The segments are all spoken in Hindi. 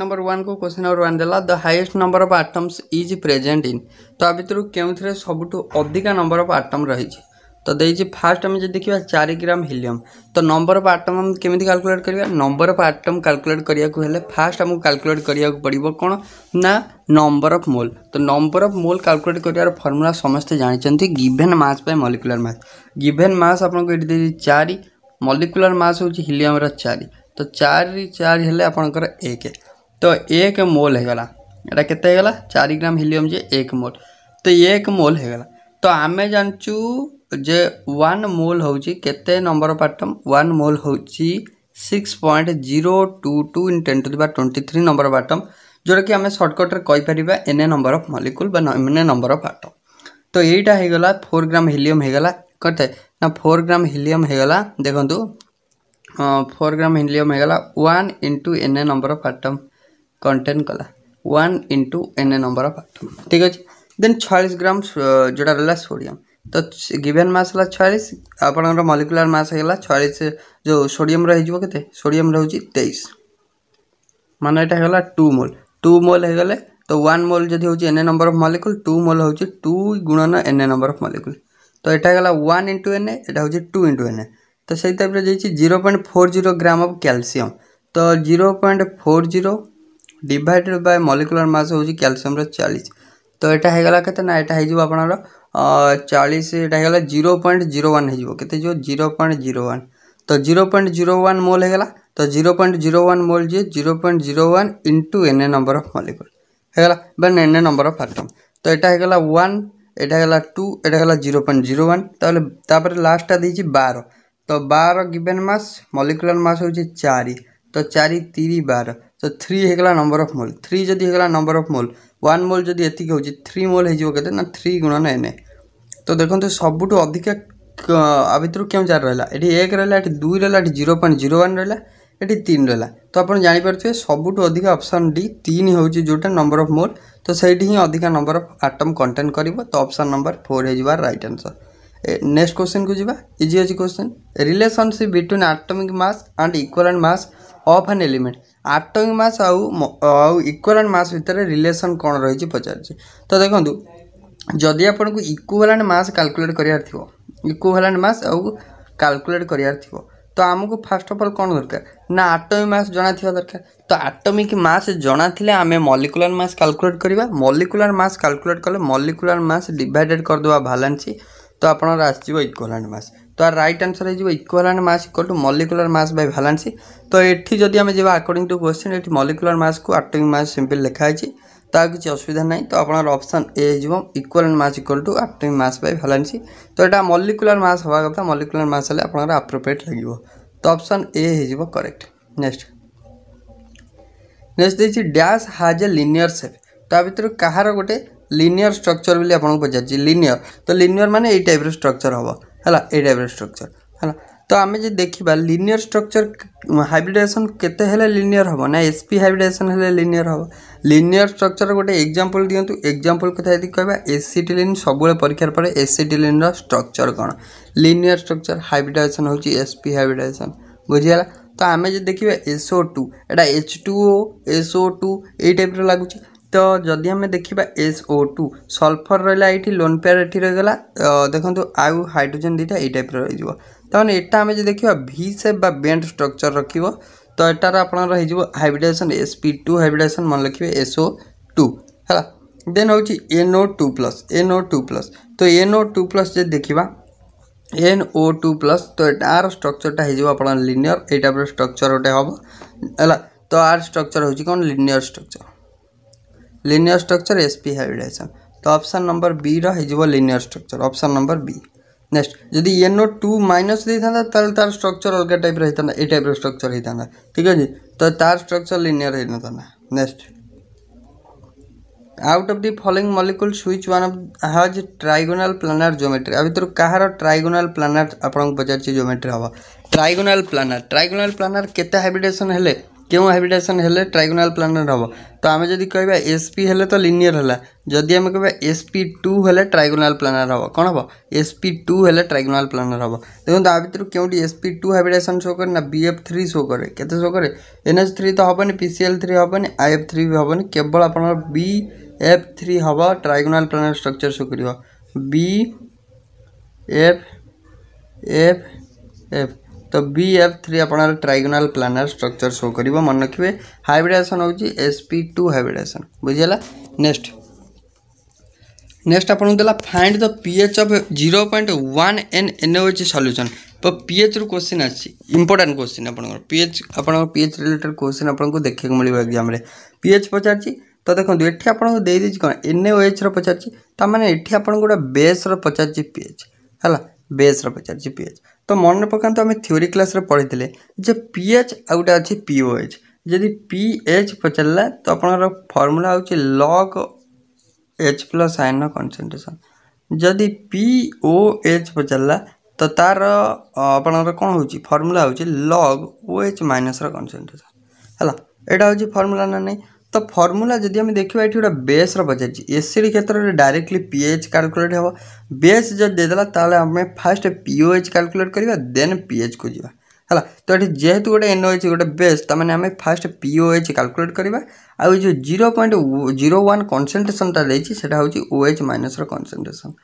क्वेश्चन नंबर वन को क्वेश्चन नंबर वन देला the highest number of atoms is present in तो आ भितर के सब अधिका नंबर ऑफ आटम रही तो देखिए फास्ट आम देखा चार ग्राम हिलियम तो नंबर अफ आटम आम कमी कालकुलेट करा नंबर अफ आटम काल्कुलेट कराया फास्ट आमको काल्कुलेट करा पड़ो कौन ना नंबर अफ मोल तो नंबर अफ मोल काल्कुलेट कर फर्मूला समस्ते जानते गिभेन मस मलिकुलार मस गिभेन मस आपको ये चार मलिकुलार मस हो हिलियम चार तो चार चार आपर एक तो एक मोल होगा यहाँ के चार ग्राम हिलियम जे एक मोल तो एक मोल होगा तो आम जानू जे वन मोल हूँ केते number of atom one mole हूँ six point zero two two in ten to दिवा twenty three number of atom जोटा कि आम सर्टकट्रे पार N A number of molecule number of atom तो यहीटा होगा फोर ग्राम हिलियम होगा कटे ना फोर ग्राम हिलियम होगा देखो फोर ग्राम हिलियम होगा one into N A number of atom contain কলা one into N A number of atom ঠিক আছে দেন ছয়াশ গ্রাম যেটা রহলা সোডিয়াম তো গিভেন মাস হল ছয়াশ আপনার মলিকুলার মাস হয়ে ছয়াশ যে সোডিয়ামর হয়ে কেতে সোডিয়াম রয়েছে তেইশ মানে এটা হয়ে টু মোল টু মোল হয়ে গেলে তো ওয়ান মোল যদি হচ্ছে N A number of molecule two mole হচ্ছে টু গুণন N A number of molecule তো এটা হল ওয়ান ইন্টু এন এ এটা হচ্ছে টু ইন্টু এন এ তো সেই টাইপের যাইছি zero point four zero gram of calcium তো zero point four zero divided by molecular mass ହେଉଛି କ୍ୟାଲସିୟମର ଚାଳିଶ ତ ଏଇଟା ହେଇଗଲା କେତେ ନା ଏଇଟା ହେଇଯିବ ଆପଣଙ୍କର ଚାଳିଶ ଏଇଟା ହେଇଗଲା ଜିରୋ ପଏଣ୍ଟ ଜିରୋ ୱାନ୍ ହେଇଯିବ କେତେ ଯିବ ଜିରୋ ପଏଣ୍ଟ ଜିରୋ ୱାନ୍ ତ zero point zero one mole ହେଇଗଲା ତ zero point zero one mole ଯିଏ zero point zero one into N A number of molecule ହେଇଗଲା ବା N A number of atom ତ ଏଇଟା ହେଇଗଲା ୱାନ୍ ଏଇଟା ହେଇଗଲା ଟୁ ଏଇଟା ହେଇଗଲା ଜିରୋ ପଏଣ୍ଟ ଜିରୋ ୱାନ୍ ତାହେଲେ ତାପରେ ଲାଷ୍ଟଟା ଦେଇଛି ବାର ତ ବାର ଗିଭେନ୍ ମାସ୍ ମଲିକୁଲାର ମାସ୍ ହେଉଛି ଚାରି ତ ଚାରି ତିରି ବାର ତ ଥ୍ରୀ ହେଇଗଲା ନମ୍ବର ଅଫ୍ ମୋଲ୍ ଥ୍ରୀ ଯଦି ହେଇଗଲା number of mole one mole ଯଦି ଏତିକି ହେଉଛି ଥ୍ରୀ ମୋଲ୍ ହେଇଯିବ କେତେ ନା ଥ୍ରୀ ଗୁଣନ ଏନ୍ ତ ଦେଖନ୍ତୁ ସବୁଠୁ ଅଧିକା ଆ ଭିତରୁ କେଉଁ ଚାରି ରହିଲା ଏଠି ଏକ ରହିଲା ଏଠି ଦୁଇ ରହିଲା ଏଠି ଜିରୋ ପଏଣ୍ଟ ଜିରୋ ୱାନ୍ ରହିଲା ଏଠି ତିନି ରହିଲା ତ ଆପଣ ଜାଣିପାରୁଥିବେ ସବୁଠୁ ଅଧିକା ଅପସନ୍ ଡି ତିନି ହେଉଛି ଯେଉଁଟା ନମ୍ବର ଅଫ୍ ମୋଲ୍ ତ ସେଇଠି ହିଁ ଅଧିକା ନମ୍ବର ଅଫ୍ ଆଟମ୍ କଣ୍ଟେନ୍ କରିବ ତ ଅପସନ୍ ନମ୍ବର ଫୋର୍ ହେଇଯିବ ରାଇଟ୍ ଆନ୍ସର୍ ନେକ୍ସଟ କ୍ୱେଶ୍ଚନ୍କୁ ଯିବା ଇଜି ଅଛି question relationship between atomic mass and equivalent mass of an element atomic mass ଆଉ ଆଉ ଇକ୍ୱାଲାଣ୍ଟ ମାସ୍ ଭିତରେ ରିଲେସନ୍ କ'ଣ ରହିଛି ପଚାରୁଛି ତ ଦେଖନ୍ତୁ ଯଦି ଆପଣଙ୍କୁ ଇକ୍ୱାଲାଣ୍ଟ ମାସ୍ କାଲକୁଲେଟ୍ କରିବାର ଥିବ ଇକ୍ୱାଲାଣ୍ଟ ମାସ୍ ଆଉ କାଲକୁଲେଟ୍ କରିବାର ଥିବ ତ ଆମକୁ ଫାର୍ଷ୍ଟ ଅଫ୍ ଅଲ୍ କ'ଣ ଦରକାର ନା ଆଟମିକ୍ ମାସ୍ ଜଣାଥିବା ଦରକାର ତ ଆଟମିକ୍ ମାସ୍ ଜଣାଥିଲେ ଆମେ ମଲିକୁଲାର ମାସ୍ କାଲକୁଲେଟ୍ କରିବା ମଲିକୁଲାର ମାସ୍ କାଲକୁଲେଟ୍ କଲେ ମଲିକୁଲାର ମାସ୍ ଡିଭାଇଡ଼େଡ଼୍ କରିଦେବା ବାଲାନ୍ସ ତ ଆପଣଙ୍କର ଆସିଯିବ ଇକ୍ୱାଲାଣ୍ଟ ମାସ୍ তো ଆର ରାଇଟ୍ ଆନ୍ସର୍ ହେଇଯିବ equivalent mass equal to molecular mass by valence ତ ଏଠି ଯଦି ଆମେ ଯିବା ଆକର୍ଡିଂ ଟୁ କ୍ୱେଶ୍ଚିନ୍ ଏଠି ମଲିକୁଲାର ମାସ୍କୁ ଆଟମିକ୍ ମାସ୍ ସିମ୍ପଲି ଲେଖା ହେଇଛି ତା କିଛି ଅସୁବିଧା ନାହିଁ ତ ଆପଣଙ୍କର ଅପସନ୍ ଏ ହେଇଯିବ equal mass equal to atomic mass by valence ତ ଏଇଟା ମଲିକୁଲାର ମାସ୍ ହେବା କଥା ମଲିକୁଲାର ମାସ୍ ହେଲେ ଆପଣଙ୍କର ଆପ୍ରୋପ୍ରିଏଟ୍ ଲାଗିବ ତ ଅପସନ୍ ଏ ହେଇଯିବ କରେକ୍ଟ ନେକ୍ସଟ ନେକ୍ସଟ ଦେଇଛି dash has a linear shape ତା ଭିତରୁ କାହାର ଗୋଟେ লিনিয়র স্ট্রকচর বলে আপনার পচারছি লিনিয়র তো লিনিয়র মানে এই টাইপের স্ট্রকচর হব ହେଲା ଏଇ ଟାଇପ୍ର ଷ୍ଟ୍ରକ୍ଚର୍ ହେଲା ତ ଆମେ ଯଦି ଦେଖିବା ଲିନିୟର୍ ଷ୍ଟ୍ରକ୍ଚର ହାଇବ୍ରିଡାଇଜେସନ୍ କେତେ ହେଲେ ଲିନିୟର୍ ହେବ ନା ଏସ୍ ପି ହାଇବ୍ରିଡାଇଜେସନ୍ ହେଲେ ଲିନିୟର୍ ହେବ ଲିନିୟର୍ ଷ୍ଟ୍ରକ୍ଚର ଗୋଟେ ଏକ୍ଜାମ୍ପଲ୍ ଦିଅନ୍ତୁ ଏକ୍ଜାମ୍ପଲ୍ କଥା ଯଦି କହିବା ଏସିଟିଲିନ୍ ସବୁବେଳେ ପରୀକ୍ଷାର ପରେ ଏସିଟିଲିନ୍ର ଷ୍ଟ୍ରକ୍ଚର କ'ଣ ଲିନିୟର୍ ଷ୍ଟ୍ରକ୍ଚର ହାଇବ୍ରିଡାଇଜେସନ୍ ହେଉଛି ଏସ୍ ପି ହାଇବ୍ରିଡାଇଜେସନ୍ ବୁଝିଗଲା ତ ଆମେ ଯଦି ଦେଖିବା ଏସ୍ଓ ଟୁ ଏଇଟା H two O SO two ଏଇ ଟାଇପ୍ର ଲାଗୁଛି ତ ଯଦି ଆମେ ଦେଖିବା ଏସ୍ ଓ ଟୁ ସଲ୍ଫର୍ ରହିଲା ଏଇଠି ଲୋନ୍ ପେୟାର୍ ଏଠି ରହିଗଲା ଦେଖନ୍ତୁ ଆଉ ହାଇଡ୍ରୋଜେନ୍ ଦୁଇଟା ଏଇ ଟାଇପ୍ର ରହିଯିବ ତାମାନେ ଏଇଟା ଆମେ ଯଦି ଦେଖିବା ଭି ସେପ୍ ବା ବେଣ୍ଡ ଷ୍ଟ୍ରକ୍ଚର୍ ରଖିବ ତ ଏଟାର ଆପଣଙ୍କର ହେଇଯିବ hybridisation S P two hybridisation ମନେ ରଖିବେ ଏସ୍ ଓ ଟୁ ହେଲା ଦେନ୍ ହେଉଛି N O two plus N O two plus ତ ଏନ୍ ଓ ଟୁ ପ୍ଲସ୍ ଯଦି ଦେଖିବା ଏନ୍ ଓ ଟୁ ପ୍ଲସ୍ ତ ଆର ଷ୍ଟ୍ରକ୍ଚର୍ଟା ହେଇଯିବ ଆପଣ ଲିନିୟର୍ ଏଇ ଟାଇପ୍ର ଷ୍ଟ୍ରକ୍ଚର୍ ଗୋଟେ ହେବ ହେଲା ତ ଆର ଷ୍ଟ୍ରକ୍ଚର୍ ହେଉଛି କ'ଣ linear structure linear structure S P hybridisation तो ऑप्शन नंबर बी रहा linear structure option number B next जदि एनओ टू माइनस देता था तार स्ट्रक्चर अलग टाइप रही था ये टाइप स्ट्रक्चर होता है ठीक है जी तो तार स्ट्रक्चर लिनियर होता ना, next out of the following molecule which one of has trigonal planner geometry अभी तो कहार ट्राइगोनल प्लानर आपको पचार ज्योमेट्री हम ट्राइगोनल प्लानर ट्राइगोनाल प्लानार के हाइब्रिडेसन কেউ হাইব্রিডাইজেসন হলে ট্রাইগোনাল প্ল্যানেট হব তো আমি যদি কহবা এসপি হলে তো লিনিয়র হল যদি আমি কহবা এসপি টু হলে ট্রাইগোনাল প্ল্যানেট হব কোণ হব এসপি টু হলে ট্রাইগোনাল প্ল্যানেট হব দেখুন তা ভিতর কেউটি এসপি টু হাইব্রিডাইজেসন শো করে না বিএফ থ্রি শো করে কেতে শো করে এনএচ থ্রি তো হবনি PCL three হবনি if three B হবনি কেবল আপনার বি এফ থ্রি হব ট্রাইগোনাল প্ল্যানেট স্ট্রকচর শো করব বি এফ এফ এফ तो B F three आपर ट्राइगोनाल planner structure show कर मन रखिए हाइब्रिडेसन होसपी टू हाइब्रिडेसन बुझेगा नेक्स्ट नेक्स्ट आपला find the pH of zero point one N N H solution तो पीएच रु क्वेश्चन आम्पोर्टां क्वेश्चन आप पीएच आप पीएच रिलेटेड क्वेश्चन आपको देखा मिले एग्जाम पीएच पचार तो देखो ये आपको कौन एन ओ एच रचारे ये आप गोटे बेस्र पचार पीएच है बेस्र पचार पीएच ତ ମନେ ପକାନ୍ତୁ ଆମେ ଥିଓରି କ୍ଲାସ୍ରେ ପଢ଼ିଥିଲେ ଯେ ପି ଏଚ୍ ଆଉ ଗୋଟେ ଅଛି ପି ଓ ଏଚ୍ ଯଦି ପି ଏଚ୍ ପଚାରିଲା ତ ଆପଣଙ୍କର ଫର୍ମୁଲା ହେଉଛି ଲଗ୍ ଏଚ୍ ପ୍ଲସ୍ ଆଇନ୍ର କନ୍ସେନ୍ଟ୍ରେସନ୍ ଯଦି ପି ଓ ଏଚ୍ ପଚାରିଲା ତ ତା'ର ଆପଣଙ୍କର କ'ଣ ହେଉଛି ଫର୍ମୁଲା ହେଉଛି ଲଗ୍ ଓ ଏଚ୍ ମାଇନସ୍ର କନ୍ସେନ୍ଟ୍ରେସନ୍ ହେଲା ଏଇଟା ହେଉଛି ଫର୍ମୁଲା ନା ନାହିଁ तो फर्मूला जदि देखा ये गोटे बेस रचार एसीड क्षेत्र में डायरेक्टली पीएच कैलकुलेट हे बेस जो देदेला तो फास्ट पीओएच कैलकुलेट कर देन पीएच को जी है तो ये जेहेतु गोटे एनओएच गोटे बेस तो मैंने आम फास्ट पीओएच कैलकुलेट करवा आज जो zero point zero one concentration टाइटा होगी ओएच माइनसर कनसेट्रेसन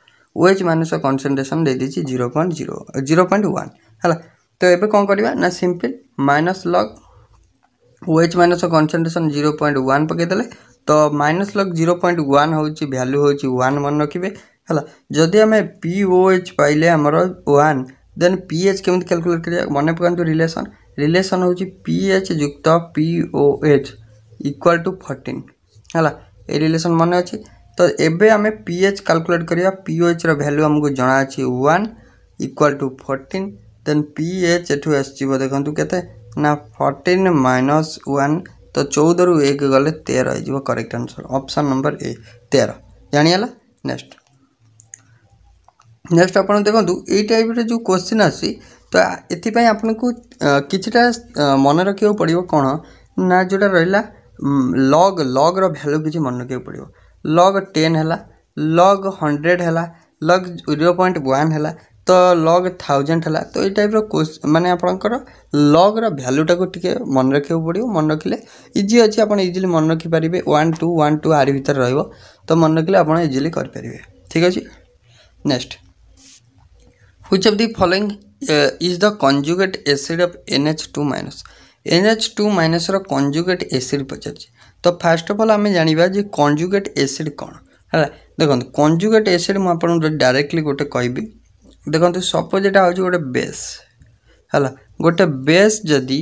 ओएच माइनसर कनसेंट्रेसन दे zero point zero zero point one है तो ये कौन करवा simple minus log O H minus concentration zero point one पकईदे तो minus log zero point one हूँ भैल्यू हूँ वन मन रखिए है जदि आम पी ओ एच पाइले आमर वन देन पी एच केमी क्यालकुलेट कर मन पका रिलेसन रिलेसन हूँ पी एच युक्त P O H equal to fourteen है रिलेसन मन अच्छे तो ये आम पी एच काल्कुलेट कर पी ओ एच रैल्यू आमको जनाअ one equal to fourteen then P H एठू आस देखु के ना फोर्टिन माइनस वन तो चौदह रु एक गले तेरह हो correct answer option number A तेर जाणीगला नेक्स्ट नेक्स्ट आप देखो ये टाइप जो क्वेश्चन आसी तो एपाई आपन को किटा मन रखा पड़ो कौन ना जोटा रहा लग लग रैल्यू किसी मन रखा पड़ो लग टेन है लग हंड्रेड है लग जीरो पॉइंट वन तो लग थाउजेंड है तो ये टाइप रोश मानने लग्र भैल्यूटा को मन रखा पड़ो मन रखिले इजी अच्छे आप इजिली मन रखिपारे वन टू वन टू आर भितर रो तो मन रखिले आप इजिली करेंगे ठीक अच्छे next which of the following is the conjugate acid of N H two minus N H two minus conjugate acid पचार तो फास्ट अफ अल आम जाना जो कंजुगेट एसीड कौन है देखो कंजुगेट एसीड मुझे डायरेक्टली गोटे कहबी ଦେଖନ୍ତୁ ସପୋଜ୍ ଏଇଟା ହେଉଛି ଗୋଟେ ବେସ୍ ହେଲା ଗୋଟେ ବେସ୍ ଯଦି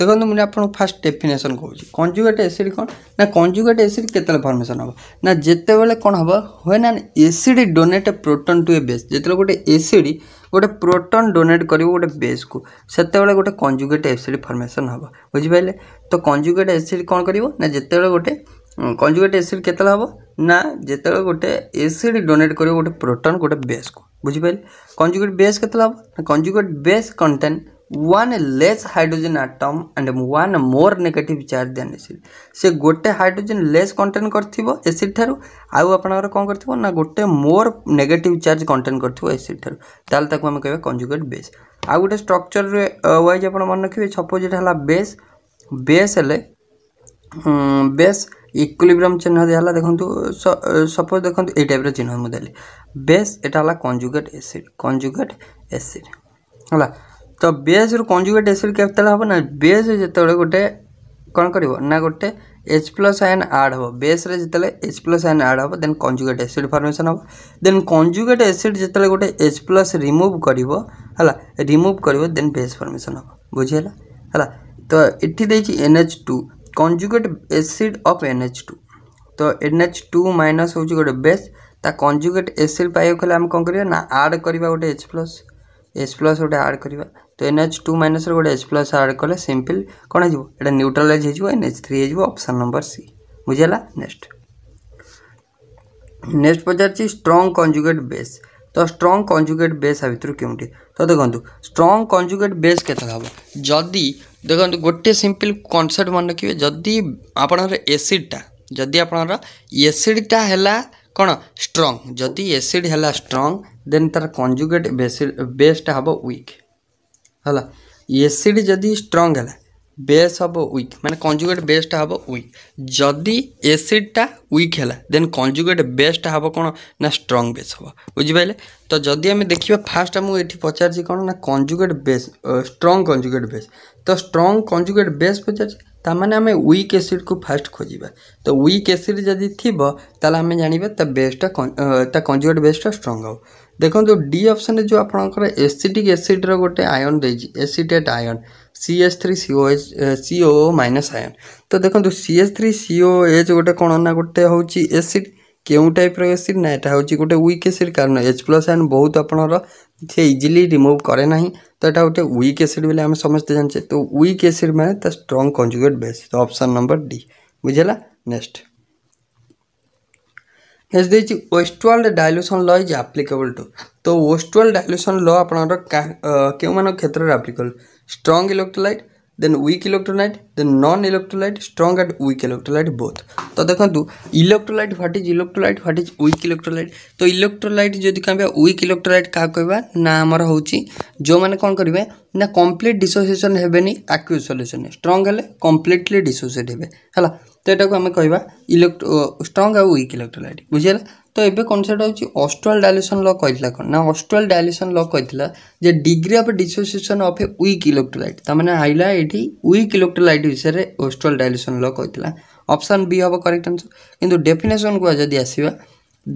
ଦେଖନ୍ତୁ ମୁଁ ଆପଣଙ୍କୁ ଫାଷ୍ଟ ଡେଫିନେସନ୍ କହୁଛି କଞ୍ଜୁଗେଟ୍ ଏସିଡ଼୍ କ'ଣ ନା କଞ୍ଜୁଗେଟ୍ ଏସିଡ଼୍ କେତେବେଳେ ଫର୍ମେସନ୍ ହେବ ନା ଯେତେବେଳେ କ'ଣ ହେବ when an acid donate a proton to a base ଯେତେବେଳେ ଗୋଟେ ଏସିଡ଼୍ ଗୋଟେ ପ୍ରୋଟନ୍ ଡୋନେଟ୍ କରିବ ଗୋଟେ ବେସ୍କୁ ସେତେବେଳେ ଗୋଟେ କଞ୍ଜୁଗେଟ୍ ଏସିଡ଼୍ ଫର୍ମେସନ୍ ହେବ ବୁଝିପାରିଲେ ତ କଞ୍ଜୁଗେଟ୍ ଏସିଡ଼୍ କ'ଣ କରିବ ନା ଯେତେବେଳେ ଗୋଟେ କଞ୍ଜୁଗେଟ୍ ଏସିଡ଼୍ କେତେବେଳେ ହେବ ନା ଯେତେବେଳେ ଗୋଟେ ଏସିଡ୍ ଡୋନେଟ୍ କରିବ ଗୋଟେ ପ୍ରୋଟନ୍ ଗୋଟେ ବେସ୍କୁ ବୁଝିପାରିଲେ କଞ୍ଜୁଗେଟ୍ ବେସ୍ କେତେବେଳେ ହେବ ନା conjugate base contain one less hydrogen atom and one more negative charge than acid ସେ ଗୋଟେ ହାଇଡ୍ରୋଜେନ୍ ଲେସ୍ କଣ୍ଟେନ୍ କରିଥିବ ଏସିଡ୍ ଠାରୁ ଆଉ ଆପଣଙ୍କର କ'ଣ କରିଥିବ ନା ଗୋଟେ ମୋର୍ ନେଗେଟିଭ୍ ଚାର୍ଜ କଣ୍ଟେନ୍ କରିଥିବ ଏସିଡ୍ ଠାରୁ ତାହେଲେ ତାକୁ ଆମେ କହିବା କଞ୍ଜୁଗେଟ୍ ବେସ୍ ଆଉ ଗୋଟେ ଷ୍ଟ୍ରକ୍ଚର୍ରେ ୱାଇଜ୍ ଆପଣ ମନେ ରଖିବେ ସପୋଜ୍ ଏଇଟା ହେଲା ବେସ୍ ବେସ୍ ହେଲେ ବେସ୍ ইকুইলিব্রিয়াম चिन्ह দিয়েলা देखो सपोज देखते এই টাইপের চিহ্ন মু बेस বেস এটা হল কনজুগেট এসিড কনজুগেট এসিড হল তো বেস রু কনজুগেট এসিড কেতবে হব না বেস যেতবে গোটে কম করব না एच प्लस आयन आड हम बेस्रे जिते एच प्लस आयन आड हम देन कंजुगेट एसीड फर्मेसन हे देन कंजुगेट एसीड जिते गोटे एच प्लस रिमुव कर रिमुव कर देन बेस फर्मेसन हम बुझीगला है तो ये N H two conjugate acid of N H two तो एन एच टू माइनस हूँ गोटे बेस ता कंजुगेट एसिड पाइक आम कौन करा ना आड करवा गोटे एच प्लस एच प्लस गोटे आड करवा तो एनएच टू माइनस गोटे एच प्लस आड कले सीम्पल कौन होटा न्यूट्रालाइज एच थ्री होपसन नंबर सी बुझेगा नेक्स्ट नेक्स्ट पचार स्ट्रंग कंजुगेट बेस तो स्ट्रंग कंजुगेट बेस भितर क्योंकि तो देखो स्ट्रंग कंजुगेट बेस के हम जदि ଦେଖନ୍ତୁ ଗୋଟିଏ ସିମ୍ପଲ୍ କନସେପ୍ଟ ମନେ ରଖିବେ ଯଦି ଆପଣଙ୍କର ଏସିଡ଼୍ଟା ଯଦି ଆପଣଙ୍କର ଏସିଡ଼୍ଟା ହେଲା କ'ଣ ଷ୍ଟ୍ରଙ୍ଗ୍ ଯଦି ଏସିଡ଼୍ ହେଲା ଷ୍ଟ୍ରଙ୍ଗ୍ ଦେନ୍ ତା'ର କଞ୍ଜୁଗେଟ୍ ବେସିଡ଼୍ ବେସ୍ଟା ହେବ ୱିକ୍ ହେଲା ଏସିଡ଼୍ ଯଦି ଷ୍ଟ୍ରଙ୍ଗ୍ ହେଲା বেস হব উইক মানে কনজুগেট বেসটা হব উইক যদি এসিডটা উইক হল দেন কনজুগেট বেসটা হব কোণ না স্ট্রং বেস হব বুঝিপারে তো যদি আমি দেখিবা ফার্স্ট আমি এটি পচারছি কোণ না conjugate base strong conjugate base তো স্ট্রং কনজুগেট বেস পচারছি ତା ମାନେ ଆମେ ୱିକ୍ ଏସିଡ଼୍କୁ ଫାଷ୍ଟ ଖୋଜିବା ତ ୱିକ୍ ଏସିଡ଼୍ ଯଦି ଥିବ ତାହେଲେ ଆମେ ଜାଣିବା ତା ବେସ୍ଟା ତା କଞ୍ଜୁଗେଟ୍ ବେସ୍ଟା ଷ୍ଟ୍ରଙ୍ଗ ହେବ ଦେଖନ୍ତୁ ଡି ଅପସନ୍ରେ ଯେଉଁ ଆପଣଙ୍କର ଏସିଟିକ୍ ଏସିଡ଼୍ର ଗୋଟେ ଆୟନ୍ ଦେଇଛି acetate ion C S three C O H C O minus ion ତ ଦେଖନ୍ତୁ C S three C O H ଗୋଟେ କ'ଣ ନା ଗୋଟେ ହେଉଛି ଏସିଡ଼୍ କେଉଁ ଟାଇପ୍ର ଏସିଡ଼୍ ନା ଏଇଟା ହେଉଛି ଗୋଟେ ୱିକ୍ ଏସିଡ଼୍ କାରଣ ଏଚ୍ ପ୍ଲସ୍ ଆୟନ୍ ବହୁତ ଆପଣଙ୍କର ସେ ଇଜିଲି ରିମୁଭ୍ କରେ ନାହିଁ ତ ଏଇଟା ଗୋଟେ ୱିକ୍ ଏସିଡ଼୍ ବୋଲି ଆମେ ସମସ୍ତେ ଜାଣିଛେ ତ ୱିକ୍ ଏସିଡ଼୍ ମାନେ ତା ଷ୍ଟ୍ରଙ୍ଗ କଞ୍ଜୁଗେଟ୍ ବେସ୍ ତ ଅପସନ୍ ନମ୍ବର ଡି ବୁଝିଲା ନେକ୍ସଟ ନେକ୍ସଟ ଦେଇଛି Ostwald dilution law is applicable to ତ ୱେଷ୍ଟୱାଲ୍ଡ ଡାଇଲ୍ୟୁସନ୍ ଲ ଆପଣଙ୍କର କେଉଁମାନଙ୍କ କ୍ଷେତ୍ରରେ applicable strong electrolyte then weak electrolyte then non electrolyte strong and weak electrolyte both তো দেখন্তু electrolyte what is electrolyte what is weak electrolyte তো ইলেকট্রোলাইট যদি কহবা উইক ইলেকট্রোলাইট কাহ কহবা না আমার হচ্ছে যে কোণ করবে না কমপ্লিট ডিসোসিয়েসন হেবেনি আক্যুজ সল্যুসন স্ট্রং হলে কমপ্লিটলি ডিসোসিয়েট হবে হল তো এটাকে আমি কহবা ইলেকট্রো স্ট্রং আর উইক ইলেকট্রোলাইট বুঝিলা ତ ଏବେ କନସେପ୍ଟ ହେଉଛି ଅଷ୍ଟ୍ରାଲ୍ ଡାଇଲେସନ୍ ଲ କହିଥିଲା କ'ଣ ନା ଅଷ୍ଟ୍ରାଲ୍ ଡାଇଲେସନ୍ ଲ କହିଥିଲା ଯେ degree of dissociation of a weak electrolyte ତାମାନେ ଆଇଲା ଏଇଠି ୱିକ୍ ଇଲେକ୍ଟ୍ରୋଲାଇଟ୍ ବିଷୟରେ ଅଷ୍ଟ୍ରାଲ୍ ଡାଇଲେସନ୍ ଲ କହିଥିଲା ଅପସନ୍ ବି ହେବ କରେକ୍ଟ ଆନ୍ସର୍ କିନ୍ତୁ ଡେଫିନେସନ୍କୁ ଯଦି ଆସିବା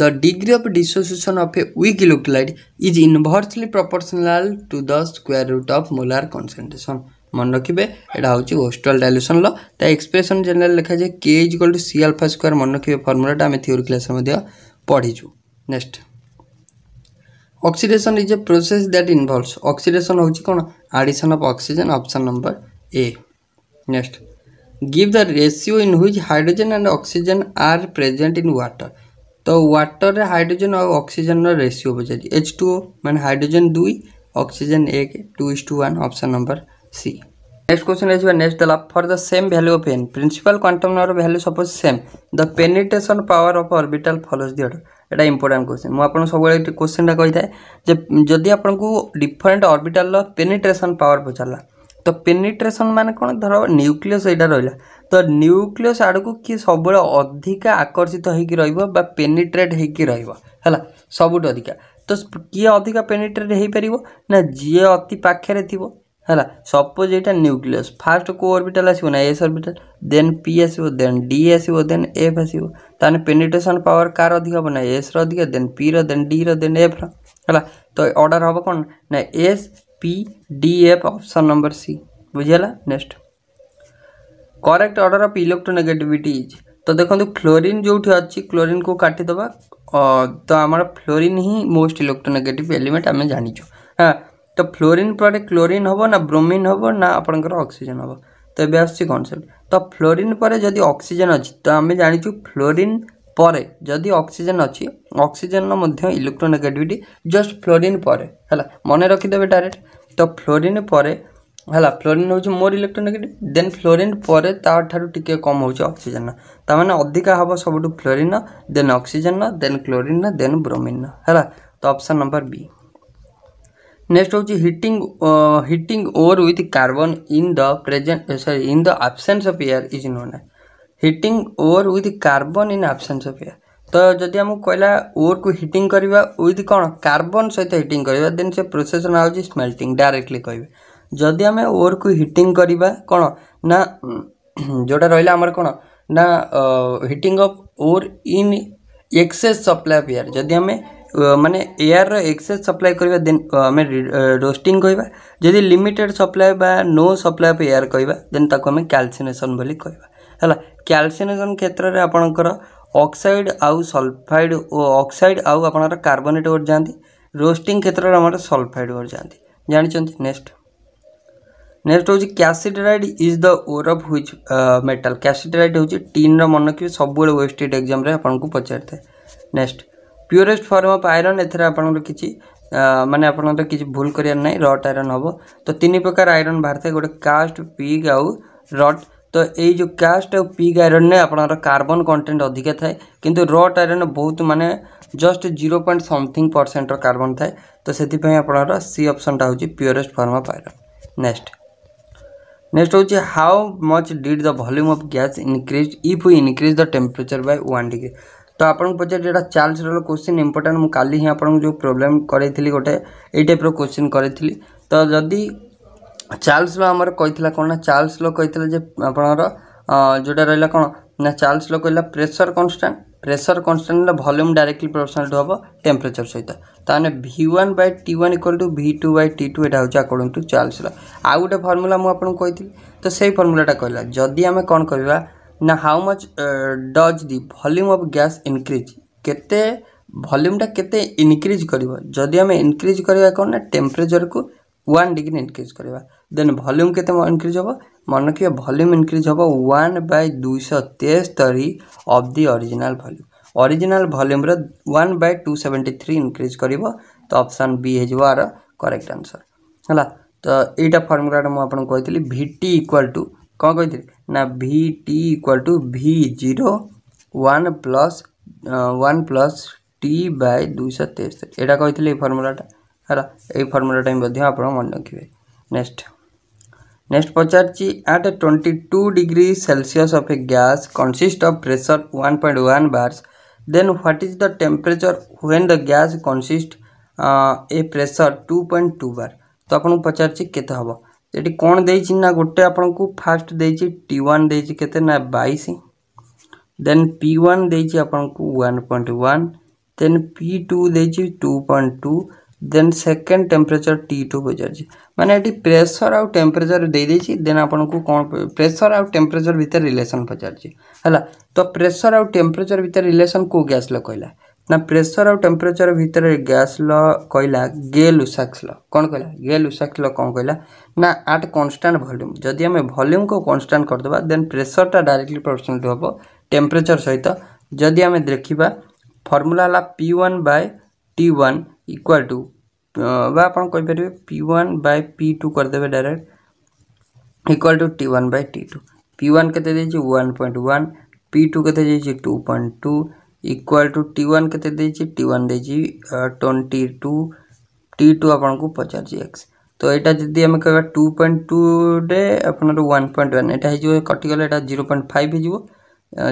the degree of dissociation of a weak electrolyte is inversely proportional to the square root of molar concentration. মনে রাখবে এটা হচ্ছে হোস্টাল ডাইলুশন ল তা ଏକ୍ସପ୍ରେସନ୍ জেনারেল ଲେଖାଯାଏ যায় K is equal to C alpha square মনে রাখবে ফর্মুলাটা আমি থিওরি ক্লাসে পড়িছু next oxidation is a process that involves oxidation হচ্ছে কোণ addition of oxygen option number A next give the ratio in which hydrogen and oxygen are present in water तो वाटर रे हाइड्रोजन और ऑक्सीजन रो रेशियो पचार एच टू ओ मान हाइड्रोजन दुई ऑक्सीजन एक two is two one option number C Next question is your next law for the same value of n. Principal quantum number value suppose same. The penetration power of orbital follows the order. এটা ইম্পর্ଟାଣ୍ଟ কোশ্ଚିନ୍ ମୁଁ ଆପଣଙ୍କୁ ସବୁବେଳେ ଏଠି କୋଶ୍ଚିନ୍ଟା କହିଥାଏ ଯେ ଯଦି ଆପଣଙ୍କୁ ଡିଫରେଣ୍ଟ ଅର୍ବିଟାଲର ପେନିଟ୍ରେସନ୍ ପାୱାର ପଚାରିଲା ତ ପେନିଟ୍ରେସନ୍ ମାନେ କ'ଣ ଧର ନ୍ୟୁକ୍ଲିୟସ୍ ଏଇଟା ରହିଲା ତ ନ୍ୟୁକ୍ଲିୟସ୍ ଆଡ଼କୁ କିଏ ସବୁବେଳେ ଅଧିକା ଆକର୍ଷିତ ହେଇକି ରହିବ ବା ପେନିଟ୍ରେଟ୍ ହେଇକି ରହିବ ହେଲା ସବୁଠୁ ଅଧିକା ତ କିଏ ଅଧିକା ପେନିଟ୍ରେଟ୍ ହେଇପାରିବ ନା ଯିଏ ଅତି ପାଖରେ ଥିବ है सपोज ये न्यूक्लिय फास्ट को अर्बिटाल आसना एस अर्बिटाल देन पी आस आस एफ आसान पेनिटेसन पावर कार अधिक हम ना एस रधिक देन पी रेन डी रेन एफ रहा तो अर्डर हम कौन ना S P D F option number C बुझेगा next correct order of electronegativity तो देखो क्लोरीन जो अच्छी क्लोरीन को काटिदबा तो आम फ्लोरीन ही मोस्ट इलेक्ट्रोनेगेटिव एलिमेंट आम जानी हाँ ତ ଫ୍ଲୋରିନ୍ ପରେ କ୍ଲୋରିନ୍ ହେବ ନା ବ୍ରୋମିନ୍ ହେବ ନା ଆପଣଙ୍କର ଅକ୍ସିଜେନ୍ ହେବ ତ ଏବେ ଆସୁଛି କନସେପ୍ଟ ତ ଫ୍ଲୋରିନ୍ ପରେ ଯଦି ଅକ୍ସିଜେନ୍ ଅଛି ତ ଆମେ ଜାଣିଛୁ ଫ୍ଲୋରିନ୍ ପରେ ଯଦି ଅକ୍ସିଜେନ୍ ଅଛି ଅକ୍ସିଜେନ୍ର ମଧ୍ୟ ଇଲେକ୍ଟ୍ରୋନେଗେଟିଭିଟି ଜଷ୍ଟ ଫ୍ଲୋରିନ୍ ପରେ ହେଲା ମନେ ରଖିଦେବେ ଡାଇରେକ୍ଟ ତ ଫ୍ଲୋରିନ୍ ପରେ ହେଲା ଫ୍ଲୋରିନ୍ ହେଉଛି ମୋର ଇଲେକ୍ଟ୍ରୋନେଗେଟିଭ୍ ଦେନ୍ ଫ୍ଲୋରିନ୍ ପରେ ତା'ଠାରୁ ଟିକିଏ କମ୍ ହେଉଛି ଅକ୍ସିଜେନ୍ ତା'ମାନେ ଅଧିକା ହେବ ସବୁଠୁ fluorine then oxygen then chlorine then bromine ହେଲା ତ ଅପସନ୍ ନମ୍ବର ବି नेक्स्ट हूँ heating heating ore with carbon in the present sorry in the absence of air is known a heating ore with carbon in absence of air तो जदि आम कहला ओर को हिटिंग करवा विथ कौन कार्बन सहित हिटिंग करवा देन से प्रोसेस ना हो स्मेल्टिंग डायरेक्टली कहे जदि आम ओर को हिटिंग करवा कौन ना जोटा रहा कौन ना heating of ore in excess supply of air जदि आम मानने एयर एक्सेस सप्लाई कर दे आम रोस्टिंग कह जी लिमिटेड सप्लाए बा नो सप्लाई अफ एयर कहवा देखो आम क्यासीनेसन कहवा है क्यासीनेसन क्षेत्र में आपंकर अक्साइड आउ सलफाइड अक्साइड आउ आप कार्बोनेट वर्ड जाती रोस्टिंग क्षेत्र में सल्फाइड वर्ड जाती जानते नेक्स्ट नेक्स्ट हूँ cassiterite is the ore of which metal cassiterite हूँ टीन रन रखिए सब वेस्टेड एक्जाम आपको पचारि थाए next purest form of iron ଏଥିରେ ଆପଣଙ୍କର କିଛି ମାନେ ଆପଣଙ୍କର କିଛି ଭୁଲ କରିବାର ନାହିଁ ରଟ୍ ଆଇରନ୍ ହେବ ତ ତିନି ପ୍ରକାର ଆଇରନ୍ ବାହାରିଥାଏ ଗୋଟେ କାଷ୍ଟ ପିଗ୍ ଆଉ ରଟ୍ ତ ଏଇ ଯେଉଁ କାଷ୍ଟ ଆଉ ପିଗ୍ ଆଇରନ୍ରେ ଆପଣଙ୍କର କାର୍ବନ୍ କଣ୍ଟେଣ୍ଟ ଅଧିକା ଥାଏ କିନ୍ତୁ ରଟ୍ ଆଇରନ୍ ବହୁତ ମାନେ ଜଷ୍ଟ ଜିରୋ ପଏଣ୍ଟ ସମଥିଙ୍ଗ ପରସେଣ୍ଟର କାର୍ବନ୍ ଥାଏ ତ ସେଥିପାଇଁ ଆପଣଙ୍କର ସି ଅପସନ୍ଟା ହେଉଛି purest form of iron next next ହେଉଛି how much did the volume of gas increase if you increase the temperature by one degree ତ ଆପଣଙ୍କୁ ପଚାରିଲି ଏଇଟା ଚାର୍ଲସର କୋଶ୍ଚିନ୍ ଇମ୍ପୋର୍ଟାଣ୍ଟ ମୁଁ କାଲି ହିଁ ଆପଣଙ୍କୁ ଯେଉଁ ପ୍ରୋବ୍ଲେମ୍ କରେଇଥିଲି ଗୋଟେ ଏଇ ଟାଇପ୍ର କୋଶ୍ଚିନ୍ କରେଇଥିଲି ତ ଯଦି ଚାର୍ଲସ ଲ ଆମର କହିଥିଲା କ'ଣ ନା ଚାର୍ଲସ ଲ କହିଥିଲା ଯେ ଆପଣଙ୍କର ଯେଉଁଟା ରହିଲା କ'ଣ ନା ଚାର୍ଲସ ଲ କହିଲା ପ୍ରେସର କନଷ୍ଟାଣ୍ଟ ପ୍ରେସର କନଷ୍ଟାଣ୍ଟ ହେଲେ ଭଲ୍ୟୁମ୍ ଡାଇରେକ୍ଟଲି ପ୍ରପୋର୍ସନାଲ୍ ହେବ ଟେମ୍ପରେଚର ସହିତ ତାହେଲେ V one by T one equal to V two by T two ଏଇଟା ହେଉଛି ଆକର୍ଡ଼ିଂ ଟୁ ଚାର୍ଲସ ଲ ଆଉ ଗୋଟେ ଫର୍ମୁଲା ମୁଁ ଆପଣଙ୍କୁ କହିଥିଲି ତ ସେଇ ଫର୍ମୁଲାଟା କହିଲା ଯଦି ଆମେ କ'ଣ କରିବା ना how much does the volume of gas increase के भल्यूमटा के इनक्रिज करेंगे इनक्रिज करा कौन ना टेम्परेचर को वन डिग्री इनक्रिज करवा देन भल्यूम के इनक्रिज हम मन रखिए भल्यूम इनक्रिज हम वन बै दुईश तेस्तरी of the original volume original भल्यूम्र one by two seventy three increase कर तो अपसन बी हो करेक्ट आनसर है तो यहाँ फर्मुलाटा मुझे कही भिटी इक्वाल टू કોણ કહીત ના vt = v0 1 + 1 + t / 232 એડા કહીતલે ઇ ફોર્મ્યુલા આય આઈ ફોર્મ્યુલા ટાઈમ મધ્ય આપણો મનખી નેક્સ્ટ નેક્સ્ટ પ્રશ્ન છે at 22 degree Celsius of a gas consist of pressure 1.1 bar then what is the temperature when the gas consist a pressure 2.2 bar તો આપણો પ્રશ્ન છે કેતો હબો ଏଠି କ'ଣ ଦେଇଛି ନା ଗୋଟେ ଆପଣଙ୍କୁ ଫାଷ୍ଟ ଦେଇଛି ଟି ୱାନ୍ ଦେଇଛି କେତେ ନା ବାଇଶ ଦେନ୍ ପି ୱାନ୍ ଦେଇଛି ଆପଣଙ୍କୁ one point one then P two ଦେଇଛି two point two then second temperature T two ପଚାରିଛି ମାନେ ଏଠି ପ୍ରେସର୍ ଆଉ ଟେମ୍ପରେଚର୍ ଦେଇଦେଇଛି ଦେନ୍ ଆପଣଙ୍କୁ କ'ଣ ପ୍ରେସର୍ ଆଉ ଟେମ୍ପରେଚର୍ ଭିତରେ ରିଲେସନ୍ ପଚାରିଛି ହେଲା ତ ପ୍ରେସର୍ ଆଉ ଟେମ୍ପରେଚର୍ ଭିତରେ ରିଲେସନ୍ କେଉଁ ଗ୍ୟାସ୍ ଲ କହିଲା ନା ପ୍ରେସର୍ ଆଉ ଟେମ୍ପରେଚର୍ ଭିତରେ ଗ୍ୟାସ୍ ଲ କହିଲା ગે ଲୁସାକ୍ସ ଲ କ'ଣ କହିଲା ગે ଲୁସାକ୍ସ ଲ କ'ଣ କହିଲା ନା ଆଟ୍ କନଷ୍ଟାଣ୍ଟ ଭଲ୍ୟୁମ୍ ଯଦି ଆମେ ଭଲ୍ୟୁମ୍କୁ କନଷ୍ଟାଣ୍ଟ କରିଦେବା ଦେନ୍ ପ୍ରେସର୍ଟା ଡାଇରେକ୍ଟଲି ପ୍ରପୋର୍ସନାଲ୍ ହେବ ଟେମ୍ପରେଚର୍ ସହିତ ଯଦି ଆମେ ଦେଖିବା ଫର୍ମୁଲା ହେଲା P one by T one equal to ବା ଆପଣ କହିପାରିବେ P one by P two କରିଦେବେ direct equal to T one by T two P one କେତେ ଦେଇଛି one point one P two କେତେ ଦେଇଛି two point two equal to T one के T one twenty two T two आपको पचार एक्स तो यहाँ जी आम कह टू पॉइंट टूटे आपनर वन पॉइंट वन यहाँ हो कटिगले जीरो पॉइंट फाइव हो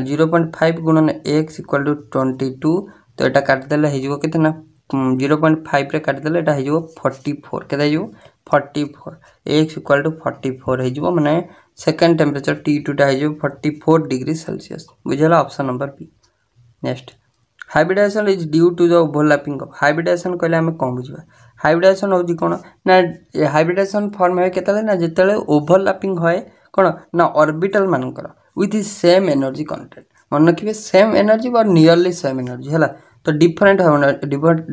जीरो पॉइंट फाइव गुण X equal to twenty two तो यहाँ काटदे कितने ना जीरो पॉइंट फाइव काटदे यहाँ हो फर्टी फोर के forty four X equal to forty four हो सेकेंड टेम्परेचर टी टूटा हो फर्टी फोर डिग्री सेलसीयस बुझेगा option number B next hybridization is due to the overlapping of hybridization କହିଲେ ଆମେ କ'ଣ ବୁଝିବା ହାଇବ୍ରିଡ଼ାଇଜେସନ୍ ହେଉଛି କ'ଣ ନା ହାଇବ୍ରିଡ଼ାଇଜେସନ୍ ଫର୍ମ ହୁଏ କେତେବେଳେ ନା ଯେତେବେଳେ ଓଭରଲାପିଂ ହୁଏ କ'ଣ ନା ଅର୍ବିଟାଲ୍ ମାନଙ୍କର ୱିଥ୍ ସେମ୍ ଏନର୍ଜି କଣ୍ଟେଣ୍ଟ ମନେ ରଖିବେ ସେମ୍ ଏନର୍ଜି ବା ନିୟରଲି ସେମ୍ ଏନର୍ଜି ହେଲା ତ ଡିଫରେଣ୍ଟ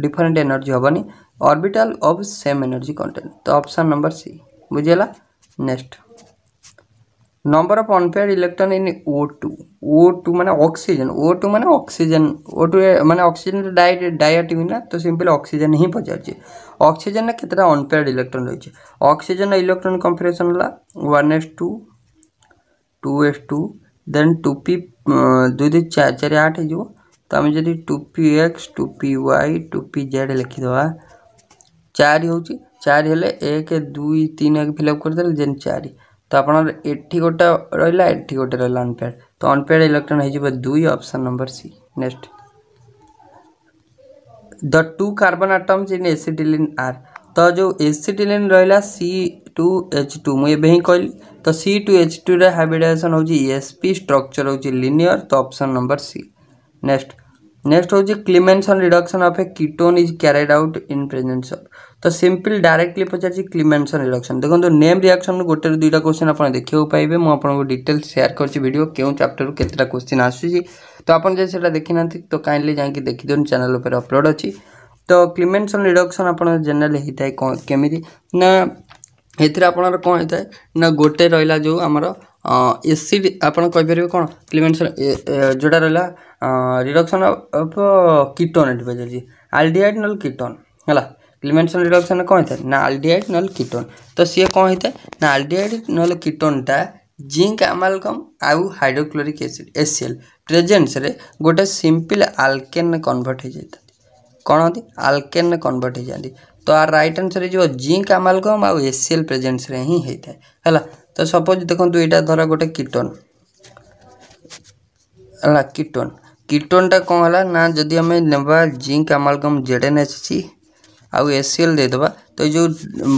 ଡିଫରେଣ୍ଟ ଏନର୍ଜି ହେବନି orbital of same energy content ତ ଅପସନ୍ ନମ୍ବର ସି ବୁଝିଗଲା next number of unpaired electron in O two O two मैंने अक्सीजेन ओ टू मैंने अक्सीजेन ओ टू मैंने ऑक्सीजन डाय डायटिव ना तो सिंपल अक्सीजेन ही पचारे अक्सीजेन केतटा अनफेयर इलेक्ट्रोन रही है अक्सीजेन कंफरेसन है one S two two S two they to P दुई चार चार आठ हो तो आम जब two P X two P Y two P Z लिखिद चार हो चार एक दुई तीन एक फिलअप करदे जेन चार তো আপনার এটি গোটা রহলা এটি গোটে রহলা ଅନପେଡ଼ তো ଅନପେଡ଼ ଇଲେକ୍ଟ୍ରନ୍ ହେଇଯିବ ଦୁଇ option number C next the two carbon atoms in acetylene are ତ ଯେଉଁ ଏସିଟିଲିନ୍ ରହିଲା ସି ଟୁ ଏଚ୍ ଟୁ ମୁଁ ଏବେ ହିଁ କହିଲି ତ ସି ଟୁ ଏଚ୍ ଟୁରେ ହାବିଡାଇସନ୍ ହେଉଛି ଇଏସ୍ପି ଷ୍ଟ୍ରକ୍ଚର ହେଉଛି ଲିନିୟର ତ option number C next next ହେଉଛି Clemmensen reduction of a ketone is carried out in presence of तो सिंपल डायरेक्टली पचार क्लीमेनसन रिडक्शन देखो नेम रिएक्शन गोटे दुईटा क्वेश्चन आप देखा पाइबे मुझे डिटेल सेयार करीडियो क्यों चैप्टर केतटा क्वेश्चन आसूसी तो आप जब से देखी ना तो काइंडली जा देखीद चैनल पर अपलोड अच्छी तो क्लीमेनसन रिडक्शन आप जेनेल होता है केमी ना ଏଥିରେ ଆପଣଙ୍କର କ'ଣ ହେଇଥାଏ ନା ଗୋଟେ ରହିଲା ଯେଉଁ ଆମର ଏସିଡ୍ ଆପଣ କହିପାରିବେ କ'ଣ କ୍ଲିମେନ୍ସନ୍ ଯେଉଁଟା ରହିଲା ରିଡକ୍ସନ୍ ଅଫ୍ କିଟୋନ୍ ଏଠି ପଚାରିଛି ଆଲଡିହାଇଡ୍ ନହେଲେ କିଟୋନ୍ ହେଲା ଇଲିମିନେସନ୍ ରିଡକ୍ସନ୍ କ'ଣ ହେଇଥାଏ ନା ଆଲଡିହାଇଡ୍ ନହେଲେ କିଟୋନ୍ ତ ସିଏ କ'ଣ ହେଇଥାଏ ନା ଆଲଡିହାଇଡ୍ ନହେଲେ କିଟୋନ୍ଟା ଜିଙ୍କ୍ ଆମାଲଗମ୍ ଆଉ hydrochloric acid S C L ପ୍ରେଜେନ୍ସରେ ଗୋଟେ ସିମ୍ପଲ୍ ଆଲକେନ୍ରେ କନଭର୍ଟ ହେଇଯାଇଥାଏ କ'ଣ ହନ୍ତି ଆଲକେନ୍ରେ କନଭର୍ଟ ହେଇଯାନ୍ତି ତ ଆର୍ ରାଇଟ୍ ଆନ୍ସର୍ ହେଇଯିବ ଜିଙ୍କ୍ ଆମାଲଗମ୍ ଆଉ ଏସ୍ ସି ଏଲ୍ ପ୍ରେଜେନ୍ସରେ ହିଁ ହେଇଥାଏ ହେଲା ତ ସପୋଜ୍ ଦେଖନ୍ତୁ ଏଇଟା ଧର ଗୋଟେ କିଟୋନ୍ ହେଲା କିଟୋନ୍ କିଟୋନ୍ଟା କ'ଣ ହେଲା ନା ଯଦି ଆମେ ନେବା zinc amalgam Z N S C आउ एस सी एल देद तो जो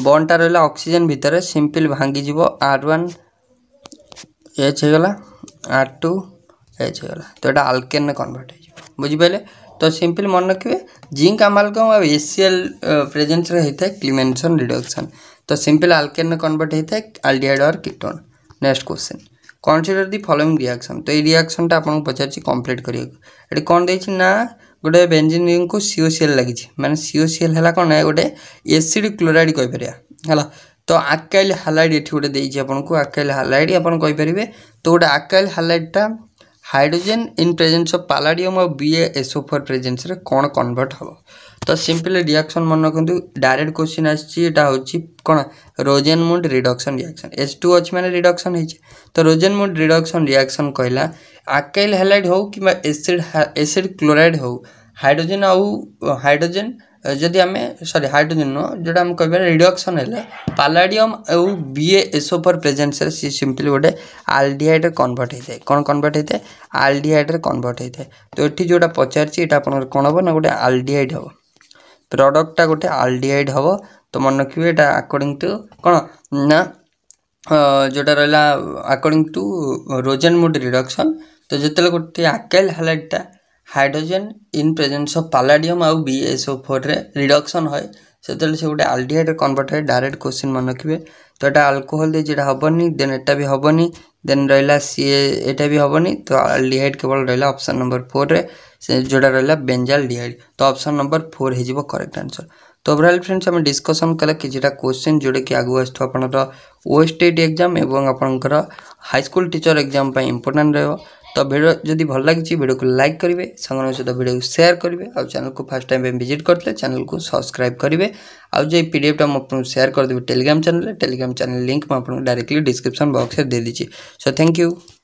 बनटा रहा अक्सीजेन भितर सिंपल भांगिज आर वन एच हो गला आर टू एच हो गला तो यहाँ आलकेन कनभर्ट हो बुझिपाले तो सिंपल मन रखिए जिंक आमालकम आ S C L presence Clemmensen reduction तो सिंपल आलकेन कनभर्ट होता है आलडियाड और ketone next question consider the following reaction तो ये रिएक्शन टाइम आपको पचार कम्प्लीट करा ये ଗୋଟେ ବେଞ୍ଜିନିୟମକୁ ସି ଓ ସି ଏଲ୍ ଲାଗିଛି ମାନେ ସି ଓ ସି ଏଲ୍ ହେଲା କ'ଣ ଗୋଟେ ଏସିଡ୍ କ୍ଲୋରାଇଡ଼୍ କହିପାରିବା ହେଲା ତ ଆକାଇଲ୍ ହାଲାଇଡ଼୍ ଏଠି ଗୋଟେ ଦେଇଛି ଆପଣଙ୍କୁ ଆକାଇଲ୍ ହାଲାଇଡ଼୍ ଆପଣ କହିପାରିବେ ତ ଗୋଟେ ଆକାଇଲ୍ ହାଲାଇଡ଼୍ଟା hydrogen in presence of palladium ଆଉ ବି ଏସ୍ଓ ଫୋର୍ ପ୍ରେଜେନ୍ସରେ କ'ଣ କନଭର୍ଟ ହେବ ତ ସିମ୍ପଲି ରିଆକ୍ସନ୍ ମନେ ରଖନ୍ତୁ ଡାଇରେକ୍ଟ କୋଶ୍ଚିନ୍ ଆସିଛି ଏଇଟା ହେଉଛି କ'ଣ Rosenmund reduction reaction S two ଅଛି ମାନେ ରିଡକ୍ସନ୍ ହେଇଛି ତ ରୋଜେନମୁଣ୍ଡ ରିଡକ୍ସନ୍ ରିଆକ୍ସନ୍ କହିଲା ଆକାଇଲ୍ ହାଲାଇଡ଼୍ ହେଉ କିମ୍ବା ଏସିଡ଼୍ ଏସିଡ଼୍ କ୍ଲୋରାଇଡ଼୍ ହେଉ ହାଇଡ୍ରୋଜେନ୍ ଆଉ ହାଇଡ୍ରୋଜେନ୍ ଯଦି ଆମେ ସରି ହାଇଡ୍ରୋଜେନ୍ ନୁହଁ ଯେଉଁଟା ଆମେ କହିପାରିବା ରିଡକ୍ସନ୍ ହେଲା ପାଲାଡ଼ିୟମ୍ ଆଉ ବି ଏ ଏସୋଫର୍ ପ୍ରେଜେନ୍ସରେ ସିଏ ସିମ୍ପଲି ଗୋଟେ ଆଲଡିହାଇଡ଼୍ରେ କନଭର୍ଟ ହେଇଥାଏ କ'ଣ କନଭର୍ଟ ହେଇଥାଏ ଆଲଡିହାଇଡ଼୍ରେ କନଭର୍ଟ ହେଇଥାଏ ତ ଏଠି ଯେଉଁଟା ପଚାରିଛି ଏଇଟା ଆପଣଙ୍କର କ'ଣ ହେବ ନା ଗୋଟେ ଆଲଡିହାଇଡ଼୍ ହେବ ପ୍ରଡ଼କ୍ଟଟା ଗୋଟେ ଆଲଡିହାଇଡ଼୍ ହେବ ତ ମନେ ରଖିବେ ଏଇଟା ଆକର୍ଡ଼ିଂ ଟୁ କ'ଣ ନା ଯେଉଁଟା ରହିଲା according to Rosenmund reduction ତ ଯେତେବେଳେ ଗୋଟେ ଆକାଇଲ୍ ହାଲାଇଡ଼୍ଟା hydrogen in presence of palladium ଆଉ ବି ଏସ୍ ଓ ଫୋର୍ରେ ରିଡ଼କ୍ସନ୍ ହୁଏ ସେତେବେଳେ ସେ ଗୋଟେ ଆଲଡିହାଇଡ଼୍ରେ କନଭର୍ଟ ହୁଏ ଡାଇରେକ୍ଟ କୋଶ୍ଚିନ୍ ମନେ ରଖିବେ ତ ଏଇଟା ଆଲକୋହଲ୍ ଦେଇ ଯେଉଁଟା ହେବନି ଦେନ୍ ଏଇଟା ବି ହେବନି ଦେନ୍ ରହିଲା ସିଏ ଏଇଟା ବି ହେବନି ତ ଆଲଡିହାଇଡ଼୍ କେବଳ ରହିଲା ଅପସନ୍ ନମ୍ବର ଫୋର୍ରେ ସେ ଯେଉଁଟା ରହିଲା ବେଞ୍ଜାଲ ଡିହାଇଡ଼୍ ତ ଅପସନ୍ ନମ୍ବର ଫୋର୍ ହେଇଯିବ କରେକ୍ଟ ଆନ୍ସର୍ ତ ଓଭରାଲ୍ ଫ୍ରେଣ୍ଡସ୍ ଆମେ ଡିସ୍କସନ୍ କଲେ କିଛିଟା କୋଶ୍ଚିନ୍ ଯେଉଁଟାକି ଆଗକୁ ଆସୁଥିବ ଆପଣଙ୍କର ଓଏଷ୍ଟେଟ୍ ଏକ୍ଜାମ୍ ଏବଂ ଆପଣଙ୍କର ହାଇସ୍କୁଲ୍ ଟିଚର୍ ଏକ୍ଜାମ୍ ପାଇଁ ଇମ୍ପୋର୍ଟାଣ୍ଟ ରହିବ तो भिडियो जदि भल लगी भिड को लाइक करेंगे सांग सहित भिड को सेयार करेंगे आ चेल को फास्ट टाइम भिजिट करते चैनल को सब्सक्राइब करेंगे आज जो पी एफ टाइम आपको सेयार कर करदेवी Telegram channel Telegram channel link मुझे डायरेक्टली डिस्क्रिप्सन बक्स में देदी सो थैंक यू